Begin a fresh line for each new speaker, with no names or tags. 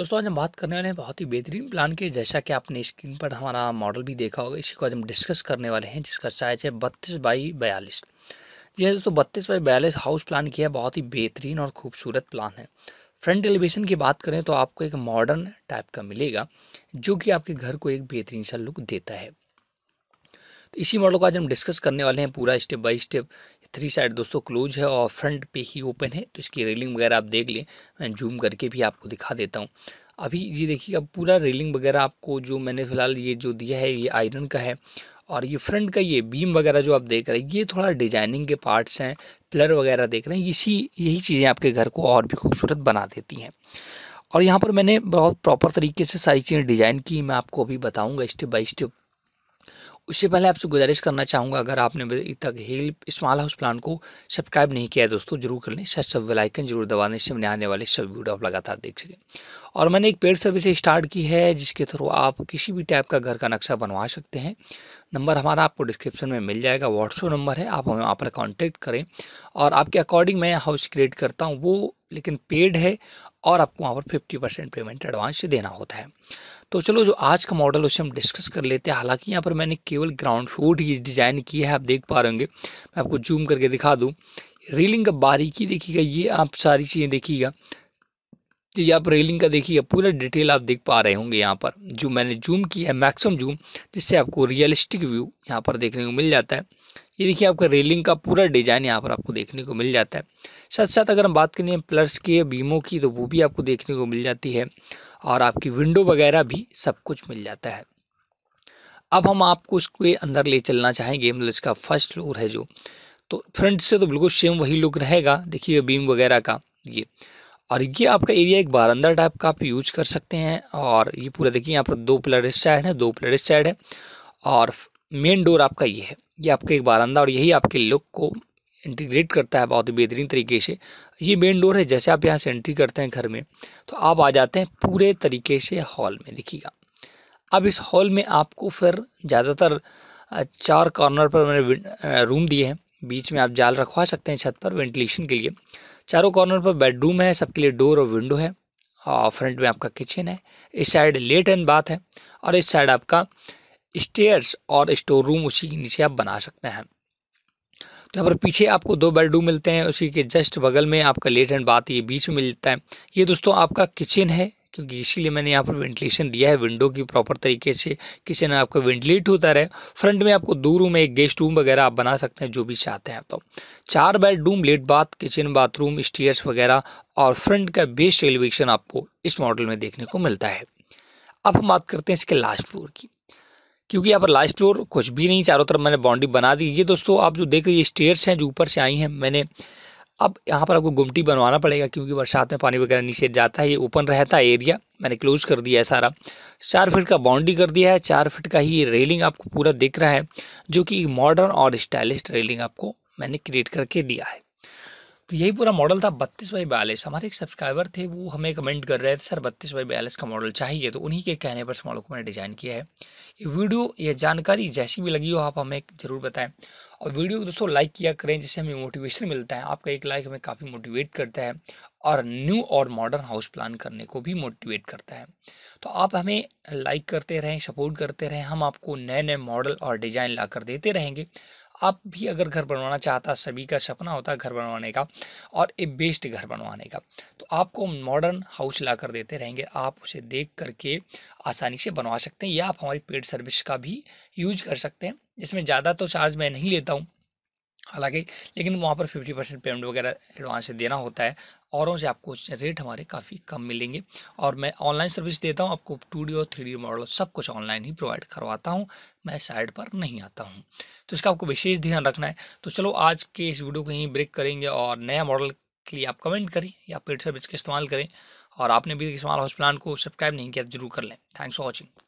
दोस्तों आज हम बात करने वाले हैं बहुत ही बेहतरीन प्लान के जैसा कि आपने स्क्रीन पर हमारा मॉडल भी देखा होगा इसी को आज हम डिस्कस करने वाले हैं जिसका साइज़ है बत्तीस बाई बयालीस जी हाँ दोस्तों बत्तीस बाई बयालीस हाउस प्लान किया है बहुत ही बेहतरीन और खूबसूरत प्लान है फ्रंट एलिवेशन की बात करें तो आपको एक मॉडर्न टाइप का मिलेगा जो कि आपके घर को एक बेहतरीन सा लुक देता है तो इसी मॉडल को आज हम डिस्कस करने वाले हैं पूरा step by step three side दोस्तों क्लोज है और फ्रंट पे ही ओपन है तो इसकी रेलिंग वगैरह आप देख लें मैं जूम करके भी आपको दिखा देता हूँ अभी ये देखिए अब पूरा रेलिंग वगैरह आपको जो मैंने फ़िलहाल ये जो दिया है ये आयरन का है और ये फ्रंट का ये बीम वगैरह जो आप देख रहे हैं ये थोड़ा डिजाइनिंग के पार्ट्स हैं पिलर वगैरह देख रहे हैं इसी यही चीज़ें आपके घर को और भी खूबसूरत बना देती हैं और यहाँ पर मैंने बहुत प्रॉपर तरीके से सारी चीज़ें डिज़ाइन की मैं आपको अभी बताऊँगा स्टेप बाई स्टेप उससे पहले आपसे गुजारिश करना चाहूँगा अगर आपने अभी तक हेल्प स्मॉल हाउस प्लान को सब्सक्राइब नहीं किया है दोस्तों जरूर कर लें सच सब वेलाइकन जरूर दबाने से मैंने आने वाले सब वीडियो आप लगातार देख सकें और मैंने एक पेड सर्विस स्टार्ट की है जिसके थ्रू आप किसी भी टाइप का घर का नक्शा बनवा सकते हैं नंबर हमारा आपको डिस्क्रिप्शन में मिल जाएगा व्हाट्सअप नंबर है आप हमें वहाँ पर कॉन्टेक्ट करें और आपके अकॉर्डिंग मैं हाउस क्रिएट करता हूँ वो लेकिन पेड है और आपको वहाँ पर फिफ्टी परसेंट पेमेंट एडवांस देना होता है तो चलो जो आज का मॉडल उसे हम डिस्कस कर लेते हैं हालांकि यहाँ पर मैंने केवल ग्राउंड फ्लोर ही डिज़ाइन किया है आप देख पा रहे होंगे मैं आपको जूम करके दिखा दूँ रीलिंग का बारीकी देखिएगा ये आप सारी चीज़ें देखिएगा यदि आप रेलिंग का देखिए पूरा डिटेल आप देख पा रहे होंगे यहाँ पर जो मैंने जूम किया है मैक्सिमम जूम जिससे आपको रियलिस्टिक व्यू यहाँ पर देखने को मिल जाता है ये देखिए आपका रेलिंग का पूरा डिज़ाइन यहाँ पर आपको देखने को मिल जाता है साथ साथ अगर हम बात करें प्लस के बीमो की तो वो भी आपको देखने को मिल जाती है और आपकी विंडो वगैरह भी सब कुछ मिल जाता है अब हम आपको इसके अंदर ले चलना चाहेंगे मतलब इसका फर्स्ट फ्लोर है जो तो फ्रंट से तो बिल्कुल सेम वही लुक रहेगा देखिए बीम वगैरह का ये और ये आपका एरिया एक बारंदा टाइप का आप यूज कर सकते हैं और ये पूरा देखिए यहाँ पर दो प्लर इस साइड है दो प्लर इस साइड है और मेन डोर आपका ये है ये आपका एक बारंदा और यही आपके लुक को इंटीग्रेट करता है बहुत ही बेहतरीन तरीके से ये मेन डोर है जैसे आप यहाँ से एंट्री करते हैं घर में तो आप आ जाते हैं पूरे तरीके से हॉल में देखिएगा अब इस हॉल में आपको फिर ज़्यादातर चार कॉर्नर पर मैंने रूम दिए हैं बीच में आप जाल रखवा सकते हैं छत पर वेंटिलेशन के लिए चारों कॉर्नर पर बेडरूम है सबके लिए डोर और विंडो है और फ्रंट में आपका किचन है इस साइड लेट एंड बाथ है और इस साइड आपका स्टेयर्स और स्टोर रूम उसी के नीचे आप बना सकते हैं तो यहाँ पर पीछे आपको दो बेडरूम मिलते हैं उसी के जस्ट बगल में आपका लेट एंड बाथ ये बीच में मिलता है ये दोस्तों आपका किचन है क्योंकि इसीलिए मैंने यहाँ पर वेंटिलेशन दिया है विंडो की प्रॉपर तरीके से किचन आपका वेंटिलेट होता रहे फ्रंट में आपको दो रूम है एक गेस्ट रूम वगैरह आप बना सकते हैं जो भी चाहते हैं तो चार बेड रूम लेट बाथ किचन बाथरूम स्टेयर्स वगैरह और फ्रंट का बेस्ट एलिवेशन आपको इस मॉडल में देखने को मिलता है अब हम बात करते हैं इसके लास्ट फ्लोर की क्योंकि यहाँ पर लास्ट फ्लोर कुछ भी नहीं चारों तरफ मैंने बाउंड्री बना दी ये दोस्तों आप जो देख रहे हैं स्टेयर्स हैं जो ऊपर से आई हैं मैंने अब यहाँ पर आपको गुमटी बनवाना पड़ेगा क्योंकि बरसात में पानी वगैरह नीचे जाता है ये ओपन रहता है एरिया मैंने क्लोज कर दिया है सारा चार फिट का बाउंड्री कर दिया है चार फिट का ही ये रेलिंग आपको पूरा दिख रहा है जो कि मॉडर्न और स्टाइलिश रेलिंग आपको मैंने क्रिएट करके दिया है तो यही पूरा मॉडल था बत्तीस बाई बयालीस हमारे एक सब्सक्राइबर थे वो हमें कमेंट कर रहे थे सर बत्तीस बाई बयालीस का मॉडल चाहिए तो उन्हीं के कहने पर इस मॉडल को मैंने डिज़ाइन किया है ये वीडियो ये जानकारी जैसी भी लगी हो आप हमें ज़रूर बताएं और वीडियो को दोस्तों लाइक किया करें जिससे हमें मोटिवेशन मिलता है आपका एक लाइक हमें काफ़ी मोटिवेट करता है और न्यू और मॉडर्न हाउस प्लान करने को भी मोटिवेट करता है तो आप हमें लाइक करते रहें सपोर्ट करते रहें हम आपको नए नए मॉडल और डिज़ाइन ला कर देते रहेंगे आप भी अगर घर बनवाना चाहता सभी का सपना होता है घर बनवाने का और ए बेस्ट घर बनवाने का तो आपको मॉडर्न हाउस ला कर देते रहेंगे आप उसे देख करके आसानी से बनवा सकते हैं या आप हमारी पेड सर्विस का भी यूज कर सकते हैं जिसमें ज़्यादा तो चार्ज मैं नहीं लेता हूँ हालांकि लेकिन वहाँ पर फिफ्टी परसेंट पेमेंट वगैरह एडवांस देना होता है औरों से आपको रेट हमारे काफ़ी कम मिलेंगे और मैं ऑनलाइन सर्विस देता हूँ आपको टू डी और थ्री डी मॉडल सब कुछ ऑनलाइन ही प्रोवाइड करवाता हूँ मैं साइड पर नहीं आता हूँ तो इसका आपको विशेष ध्यान रखना है तो चलो आज के इस वीडियो को यहीं ब्रेक करेंगे और नया मॉडल के लिए आप कमेंट करें या पेड सर्विस का इस्तेमाल करें और आपने भी हाउस प्लान को सब्सक्राइब नहीं किया तो जरूर कर लें थैंक्स फॉर वॉचिंग